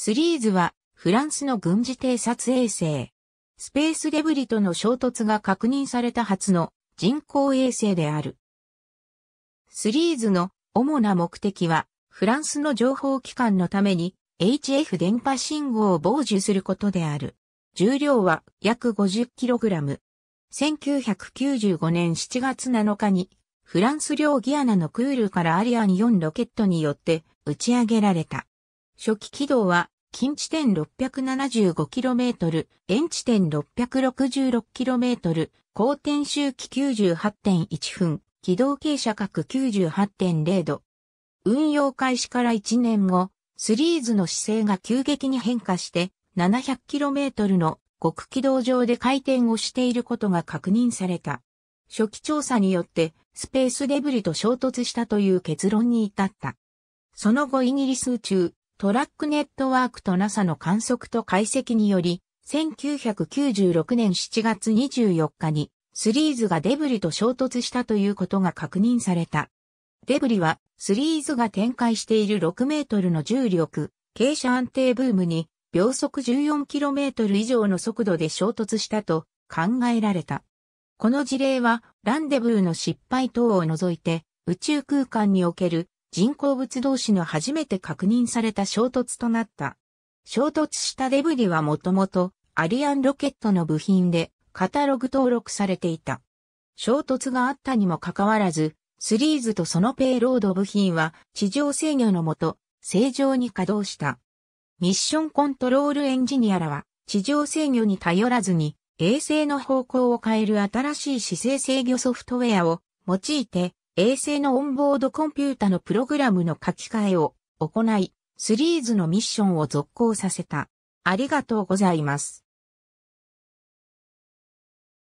スリーズはフランスの軍事偵察衛星。スペースデブリとの衝突が確認された初の人工衛星である。スリーズの主な目的はフランスの情報機関のために HF 電波信号を傍受することである。重量は約 50kg。1995年7月7日にフランス領ギアナのクールからアリアン4ロケットによって打ち上げられた。初期軌道は近地点 675km、遠地点 666km、高転周期98.1分、軌道傾斜角98.0度。運用開始から1年後、スリーズの姿勢が急激に変化して、700km の極軌道上で回転をしていることが確認された。初期調査によって、スペースデブリと衝突したという結論に至った。その後イギリス宇宙トラックネットワークと NASA の観測と解析により、1996年7月24日に、スリーズがデブリと衝突したということが確認された。デブリは、スリーズが展開している6メートルの重力、傾斜安定ブームに、秒速 14km 以上の速度で衝突したと考えられた。この事例は、ランデブーの失敗等を除いて、宇宙空間における人工物同士の初めて確認された衝突となった。衝突したデブリはもともとアリアンロケットの部品でカタログ登録されていた。衝突があったにもかかわらず、スリーズとそのペイロード部品は地上制御のもと正常に稼働した。ミッションコントロールエンジニアらは地上制御に頼らずに衛星の方向を変える新しい姿勢制御ソフトウェアを用いて衛星のオンボードコンピュータのプログラムの書き換えを行い、シリーズのミッションを続行させた。ありがとうございます。